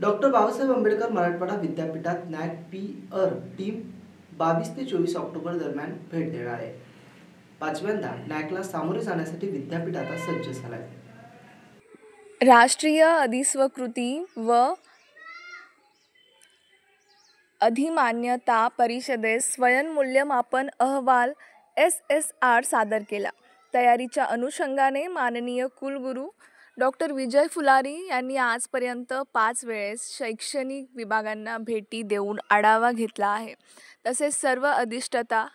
doctor Babasaheb Ambedkar Marathwada विद्यापीठात NAAT P अर team बावीस ते चोवीस ऑक्टोबर दरम्यान भेट देणार आहे पाचव्यांदा नॅकला सामोरे जाण्यासाठी विद्यापीठ आता सज्ज झाला आहे राष्ट्रीय अधिस्वकृती व अधिमान्यता परिषदेस स्वयंमूल्यमापन अहवाल एस एस आर सादर केला तयारीच्या अनुषंगाने माननीय कुलगुरू डॉक्टर विजय फुलारी यांनी आजपर्यंत पाच वेळेस शैक्षणिक विभागांना भेटी देऊन आढावा घेतला आहे तसेच सर्व अधिष्ठता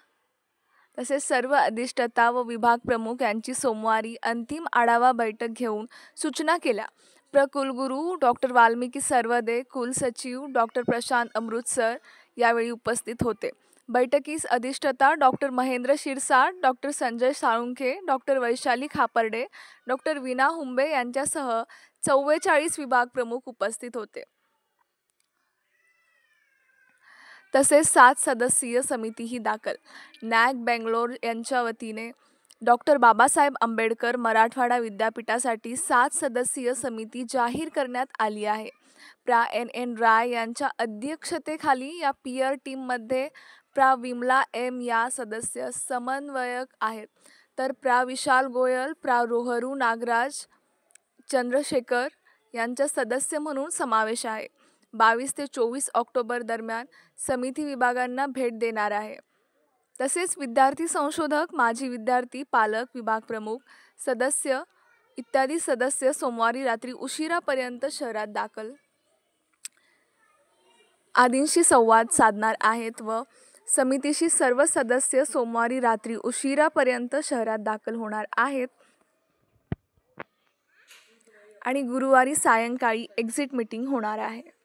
तसेच सर्व अधिष्ठता व विभाग प्रमुख यांची सोमवारी अंतिम आढावा बैठक घेऊन सूचना केल्या प्रकुलगुरू डॉक्टर वाल्मिकी सर्वदे कुलसचिव डॉक्टर प्रशांत अमृतसर यावेळी उपस्थित होते बैठकीस अधिष्ठता doctor Mahendra Shirsa doctor Sanjay Salunkhe doctor Vaishali Khaparde doctor Vina Humbe यांच्यासह चव्वेचाळीस विभाग प्रमुख उपस्थित होते तसेच सात सदस्यीय समिती ही दाखल नॅग बेंगलोर यांच्या वतीने डॉक्टर बाबासाहेब आंबेडकर मराठवाडा विद्यापीठासाठी सात सदस्यीय समिती जाहीर करण्यात आली आहे प्रा एन एन राय यांच्या अध्यक्षतेखाली या पियर टीममध्ये प्रा विमला एम या सदस्य समन्वयक आहेत तर प्रा विशाल गोयल प्रा रोहरू नागराज चंद्रशेखर यांचा सदस्य म्हणून समावेश आहे बावीस ते चोवीस ऑक्टोबर दरम्यान समिती विभागांना भेट देणार आहे तसेच विद्यार्थी संशोधक माजी विद्यार्थी पालक विभाग प्रमुख सदस्य इत्यादी सदस्य सोमवारी रात्री उशिरापर्यंत शहरात दाखल आदींशी संवाद साधणार आहेत व समितीशी सर्व सदस्य सोमवारी रात्री उशिरापर्यंत शहरात दाखल होणार आहेत आणि गुरुवारी सायंकाळी एक्झिट मिटिंग होणार आहे